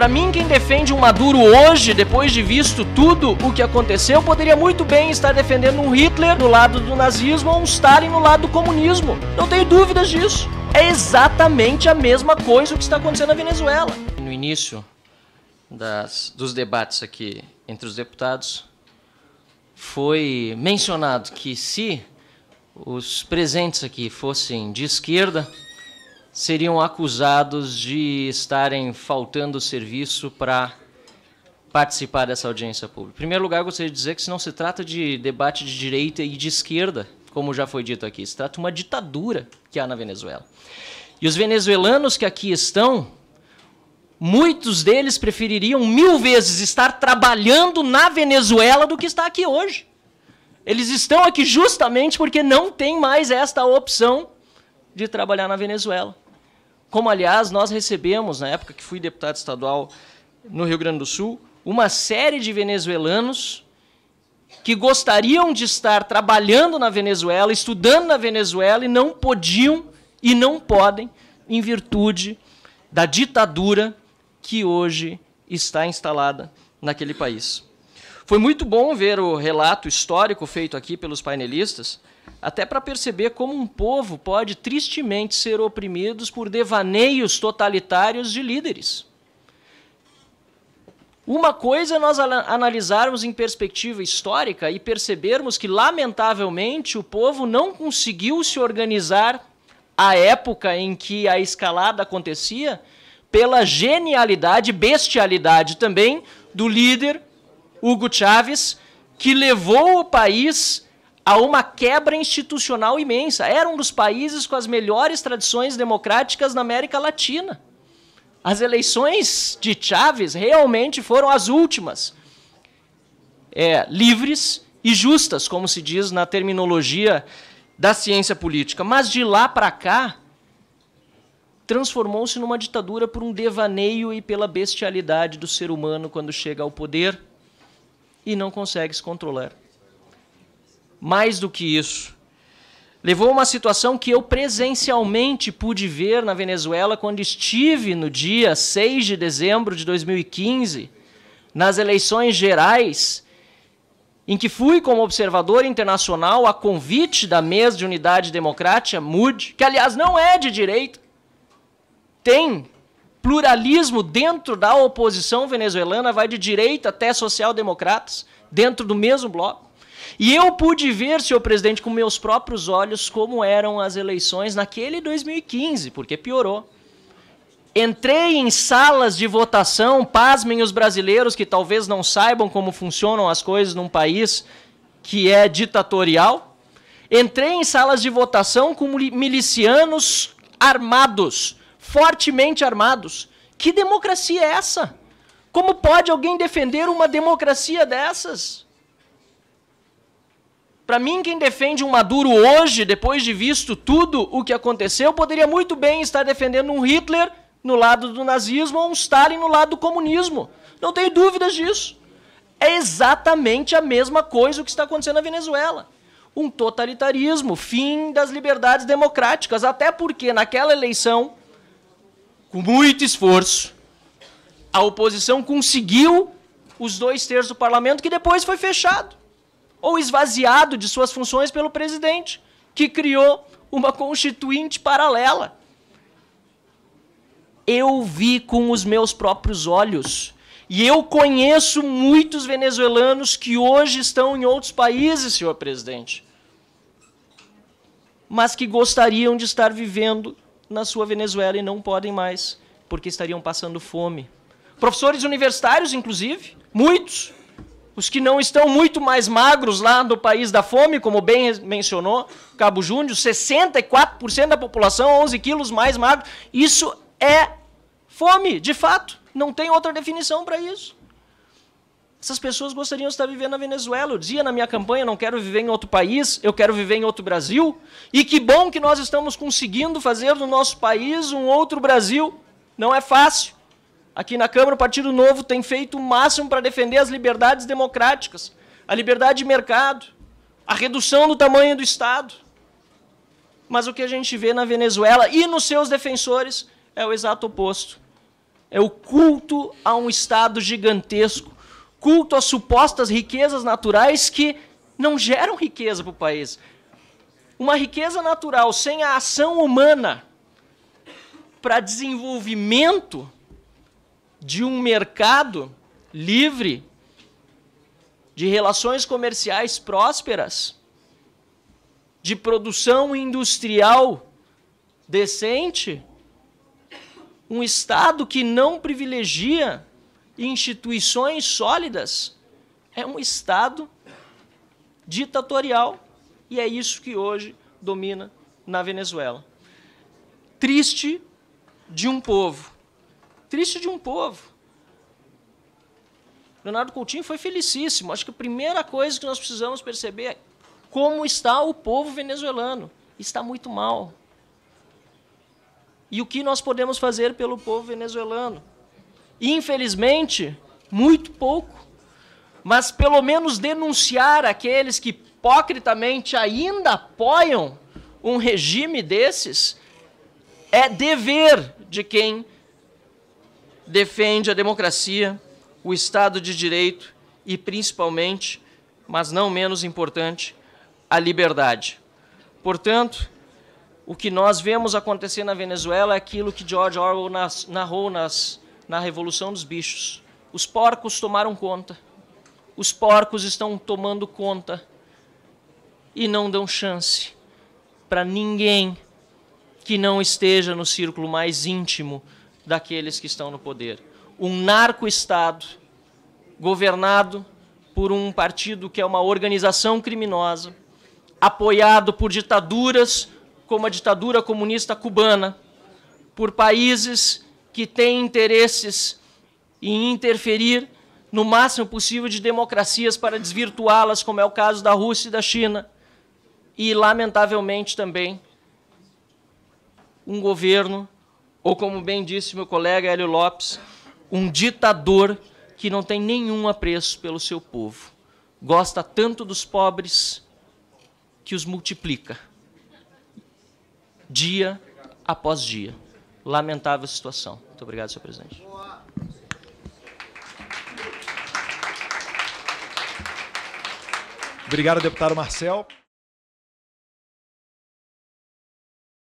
Para mim, quem defende um Maduro hoje, depois de visto tudo o que aconteceu, poderia muito bem estar defendendo um Hitler no lado do nazismo ou um Stalin no lado do comunismo. Não tenho dúvidas disso. É exatamente a mesma coisa o que está acontecendo na Venezuela. No início das, dos debates aqui entre os deputados, foi mencionado que se os presentes aqui fossem de esquerda, seriam acusados de estarem faltando serviço para participar dessa audiência pública. Em primeiro lugar, gostaria de dizer que se não se trata de debate de direita e de esquerda, como já foi dito aqui, se trata de uma ditadura que há na Venezuela. E os venezuelanos que aqui estão, muitos deles prefeririam mil vezes estar trabalhando na Venezuela do que estar aqui hoje. Eles estão aqui justamente porque não tem mais esta opção de trabalhar na Venezuela. Como, aliás, nós recebemos, na época que fui deputado estadual no Rio Grande do Sul, uma série de venezuelanos que gostariam de estar trabalhando na Venezuela, estudando na Venezuela e não podiam e não podem, em virtude da ditadura que hoje está instalada naquele país. Foi muito bom ver o relato histórico feito aqui pelos painelistas até para perceber como um povo pode tristemente ser oprimido por devaneios totalitários de líderes. Uma coisa é nós analisarmos em perspectiva histórica e percebermos que, lamentavelmente, o povo não conseguiu se organizar à época em que a escalada acontecia, pela genialidade, bestialidade também, do líder Hugo Chávez, que levou o país a uma quebra institucional imensa. Era um dos países com as melhores tradições democráticas na América Latina. As eleições de Chávez realmente foram as últimas. É, livres e justas, como se diz na terminologia da ciência política. Mas de lá para cá, transformou-se numa ditadura por um devaneio e pela bestialidade do ser humano quando chega ao poder e não consegue se controlar mais do que isso. Levou uma situação que eu presencialmente pude ver na Venezuela quando estive no dia 6 de dezembro de 2015, nas eleições gerais, em que fui como observador internacional a convite da Mesa de Unidade Democrática, MUD, que aliás não é de direita, tem pluralismo dentro da oposição venezuelana, vai de direita até social-democratas, dentro do mesmo bloco. E eu pude ver, senhor presidente, com meus próprios olhos como eram as eleições naquele 2015, porque piorou. Entrei em salas de votação, pasmem os brasileiros que talvez não saibam como funcionam as coisas num país que é ditatorial. Entrei em salas de votação com milicianos armados, fortemente armados. Que democracia é essa? Como pode alguém defender uma democracia dessas? Para mim, quem defende um Maduro hoje, depois de visto tudo o que aconteceu, poderia muito bem estar defendendo um Hitler no lado do nazismo ou um Stalin no lado do comunismo. Não tenho dúvidas disso. É exatamente a mesma coisa o que está acontecendo na Venezuela. Um totalitarismo, fim das liberdades democráticas, até porque naquela eleição, com muito esforço, a oposição conseguiu os dois terços do parlamento, que depois foi fechado ou esvaziado de suas funções pelo presidente, que criou uma constituinte paralela. Eu vi com os meus próprios olhos. E eu conheço muitos venezuelanos que hoje estão em outros países, senhor presidente, mas que gostariam de estar vivendo na sua Venezuela e não podem mais, porque estariam passando fome. Professores universitários, inclusive, muitos, os que não estão muito mais magros lá no país da fome, como bem mencionou Cabo Júnior, 64% da população, 11 quilos mais magro. Isso é fome, de fato. Não tem outra definição para isso. Essas pessoas gostariam de estar vivendo na Venezuela. Eu dizia na minha campanha: não quero viver em outro país, eu quero viver em outro Brasil. E que bom que nós estamos conseguindo fazer do nosso país um outro Brasil. Não é fácil aqui na Câmara, o Partido Novo tem feito o máximo para defender as liberdades democráticas, a liberdade de mercado, a redução do tamanho do Estado. Mas o que a gente vê na Venezuela e nos seus defensores é o exato oposto. É o culto a um Estado gigantesco, culto às supostas riquezas naturais que não geram riqueza para o país. Uma riqueza natural sem a ação humana para desenvolvimento de um mercado livre, de relações comerciais prósperas, de produção industrial decente, um Estado que não privilegia instituições sólidas é um Estado ditatorial. E é isso que hoje domina na Venezuela. Triste de um povo triste de um povo. Leonardo Coutinho foi felicíssimo. Acho que a primeira coisa que nós precisamos perceber é como está o povo venezuelano. Está muito mal. E o que nós podemos fazer pelo povo venezuelano? Infelizmente, muito pouco. Mas pelo menos denunciar aqueles que hipocritamente ainda apoiam um regime desses é dever de quem defende a democracia, o Estado de Direito e, principalmente, mas não menos importante, a liberdade. Portanto, o que nós vemos acontecer na Venezuela é aquilo que George Orwell nas, narrou nas, na Revolução dos Bichos. Os porcos tomaram conta. Os porcos estão tomando conta e não dão chance para ninguém que não esteja no círculo mais íntimo daqueles que estão no poder. Um narco-estado governado por um partido que é uma organização criminosa, apoiado por ditaduras como a ditadura comunista cubana, por países que têm interesses em interferir no máximo possível de democracias para desvirtuá-las, como é o caso da Rússia e da China. E, lamentavelmente, também um governo ou, como bem disse meu colega Hélio Lopes, um ditador que não tem nenhum apreço pelo seu povo. Gosta tanto dos pobres que os multiplica, dia após dia. Lamentável situação. Muito obrigado, senhor presidente. Obrigado, deputado Marcel.